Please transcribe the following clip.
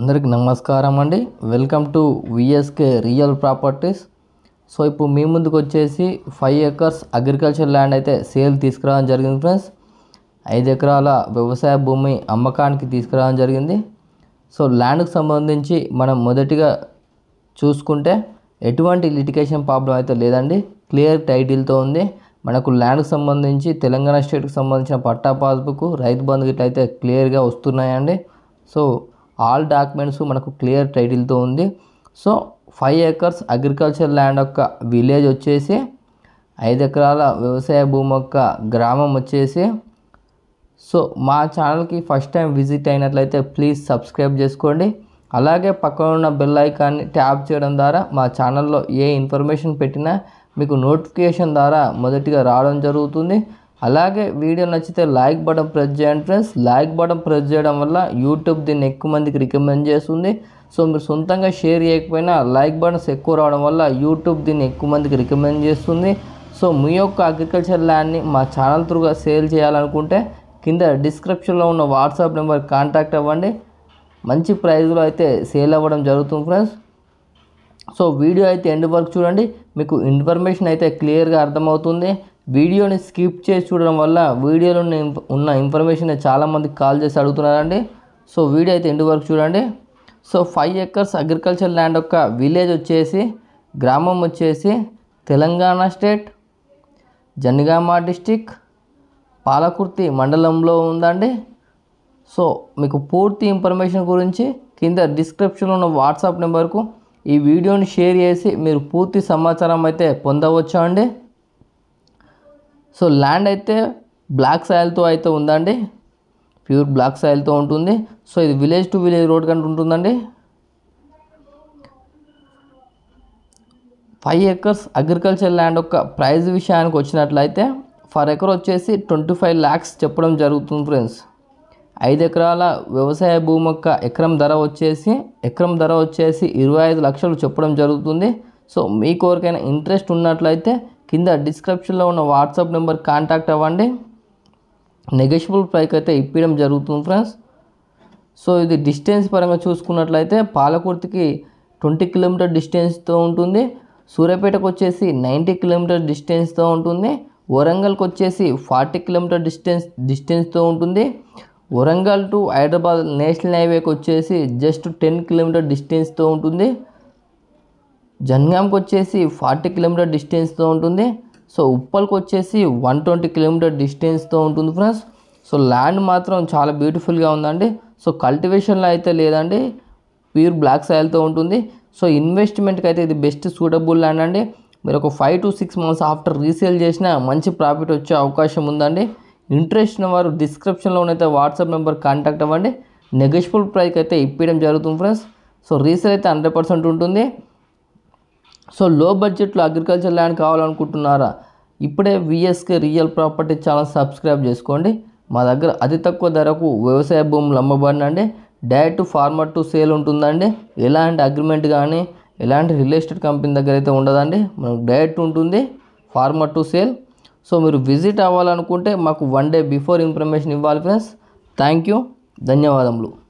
అందరికీ నమస్కారం అండి welcome to VSK real properties so ఇప్పుడు మీ ముందుకు వచ్చేసి ఫైవ్ ఎకర్స్ అగ్రికల్చర్ ల్యాండ్ అయితే సేల్ తీసుకురావడం జరిగింది ఫ్రెండ్స్ ఐదు ఎకరాల వ్యవసాయ భూమి అమ్మకానికి తీసుకురావడం జరిగింది సో ల్యాండ్కి సంబంధించి మనం మొదటిగా చూసుకుంటే ఎటువంటి లిటికేషన్ ప్రాబ్లం అయితే లేదండి క్లియర్ టైటిల్తో ఉంది మనకు ల్యాండ్కి సంబంధించి తెలంగాణ స్టేట్కి సంబంధించిన పట్టా పాస్బుక్ రైతు బంధు గిట్లయితే క్లియర్గా వస్తున్నాయండి సో ఆల్ డాక్యుమెంట్స్ మనకు క్లియర్ టైటిల్తో ఉంది so five acres agriculture land యొక్క విలేజ్ వచ్చేసి ఐదు ఎకరాల వ్యవసాయ భూమి యొక్క గ్రామం వచ్చేసి సో మా ఛానల్కి ఫస్ట్ టైం విజిట్ అయినట్లయితే ప్లీజ్ సబ్స్క్రైబ్ చేసుకోండి అలాగే పక్కన ఉన్న బెల్ ఐకాన్ని ట్యాప్ చేయడం ద్వారా మా ఛానల్లో ఏ ఇన్ఫర్మేషన్ పెట్టినా మీకు నోటిఫికేషన్ ద్వారా మొదటిగా రావడం జరుగుతుంది అలాగే వీడియో నచ్చితే లైక్ బటన్ ప్రెస్ చేయండి ఫ్రెండ్స్ లైక్ బటన్ ప్రెస్ చేయడం వల్ల యూట్యూబ్ దీన్ని ఎక్కువ మందికి రికమెండ్ చేస్తుంది సో మీరు సొంతంగా షేర్ చేయకపోయినా లైక్ బటన్స్ ఎక్కువ రావడం వల్ల యూట్యూబ్ దీన్ని ఎక్కువ మందికి రికమెండ్ చేస్తుంది సో మీ యొక్క అగ్రికల్చర్ ల్యాండ్ని మా ఛానల్ త్రూగా సేల్ చేయాలనుకుంటే కింద డిస్క్రిప్షన్లో ఉన్న వాట్సాప్ నెంబర్ కాంటాక్ట్ అవ్వండి మంచి ప్రైజ్లో అయితే సేల్ అవ్వడం జరుగుతుంది ఫ్రెండ్స్ సో వీడియో అయితే ఎండ్ వరకు చూడండి మీకు ఇన్ఫర్మేషన్ అయితే క్లియర్గా అర్థమవుతుంది వీడియోని స్కిప్ చేసి చూడడం వల్ల వీడియోలో ఉన్న ఇన్ఫర్మేషన్ చాలామంది కాల్ చేసి అడుగుతున్నారండి సో వీడియో అయితే ఎండు వరకు చూడండి so five acres agriculture land యొక్క విలేజ్ వచ్చేసి గ్రామం వచ్చేసి తెలంగాణ స్టేట్ జనగామ డిస్టిక్ పాలకుర్తి మండలంలో ఉందండి సో మీకు పూర్తి ఇన్ఫర్మేషన్ గురించి కింద డిస్క్రిప్షన్లో ఉన్న వాట్సాప్ నెంబర్కు ఈ వీడియోని షేర్ చేసి మీరు పూర్తి సమాచారం అయితే పొందవచ్చు అండి సో ల్యాండ్ అయితే బ్లాక్ సాయిల్తో అయితే ఉందండి ప్యూర్ బ్లాక్ సాయిల్తో ఉంటుంది సో ఇది విలేజ్ టు విలేజ్ రోడ్ కంటే ఉంటుందండి ఫైవ్ ఎకర్స్ అగ్రికల్చర్ ల్యాండ్ యొక్క ప్రైజ్ విషయానికి వచ్చినట్లయితే ఫర్ ఎకర్ వచ్చేసి ట్వంటీ ఫైవ్ ల్యాక్స్ చెప్పడం జరుగుతుంది ఫ్రెండ్స్ ఐదు ఎకరాల వ్యవసాయ భూమి యొక్క ఎకరం ధర వచ్చేసి ఎకరం ధర వచ్చేసి ఇరవై ఐదు లక్షలు చెప్పడం జరుగుతుంది సో మీ కోరికైనా ఇంట్రెస్ట్ ఉన్నట్లయితే కింద డిస్క్రిప్షన్లో ఉన్న వాట్సాప్ నెంబర్ కాంటాక్ట్ అవ్వండి నెగషియబుల్ ప్రైక్ అయితే ఇప్పించడం జరుగుతుంది ఫ్రెండ్స్ సో ఇది డిస్టెన్స్ పరంగా చూసుకున్నట్లయితే పాలకుర్తికి ట్వంటీ కిలోమీటర్ డిస్టెన్స్తో ఉంటుంది సూర్యాపేటకు వచ్చేసి నైంటీ కిలోమీటర్ డిస్టెన్స్తో ఉంటుంది వరంగల్కి వచ్చేసి ఫార్టీ కిలోమీటర్ డిస్టెన్స్ డిస్టెన్స్తో ఉంటుంది వరంగల్ టు హైదరాబాద్ నేషనల్ హైవేకి వచ్చేసి జస్ట్ టెన్ కిలోమీటర్ డిస్టెన్స్తో ఉంటుంది జన్గాంకి వచ్చేసి ఫార్టీ కిలోమీటర్ డిస్టెన్స్తో ఉంటుంది సో ఉప్పల్కి వచ్చేసి వన్ ట్వంటీ కిలోమీటర్ డిస్టెన్స్తో ఉంటుంది ఫ్రెండ్స్ సో ల్యాండ్ మాత్రం చాలా బ్యూటిఫుల్గా ఉందండి సో కల్టివేషన్లో అయితే లేదండి ప్యూర్ బ్లాక్ సాయిల్తో ఉంటుంది సో ఇన్వెస్ట్మెంట్కి అయితే ఇది బెస్ట్ సూటబుల్ ల్యాండ్ అండి మీరు ఒక five to six months after resale చేసినా మంచి ప్రాఫిట్ వచ్చే అవకాశం ఉందండి ఇంట్రెస్ట్ ఉన్న వారు డిస్క్రిప్షన్లోనైతే వాట్సాప్ నెంబర్ కాంటాక్ట్ అవ్వండి నెగోషియబుల్ ప్రైస్కి అయితే ఇప్పించడం జరుగుతుంది ఫ్రెండ్స్ సో రీసేల్ అయితే హండ్రెడ్ పర్సెంట్ ఉంటుంది సో లో బడ్జెట్లో అగ్రికల్చర్ ల్యాండ్ కావాలనుకుంటున్నారా ఇప్పుడే VSK real property channel subscribe చేసుకోండి మా దగ్గర అతి తక్కువ ధరకు వ్యవసాయ భూములు అమ్మబడినండి డైరెక్ట్ ఫార్మర్ టు సేల్ ఉంటుందండి ఎలాంటి అగ్రిమెంట్ కానీ ఎలాంటి రియల్ ఎస్టేట్ కంపెనీ దగ్గర అయితే ఉండదండి మనకు డైరెక్ట్ ఉంటుంది ఫార్మర్ టు సేల్ సో మీరు విజిట్ అవ్వాలనుకుంటే మాకు వన్ డే బిఫోర్ ఇన్ఫర్మేషన్ ఇవ్వాలి ఫ్రెండ్స్ థ్యాంక్ యూ ధన్యవాదములు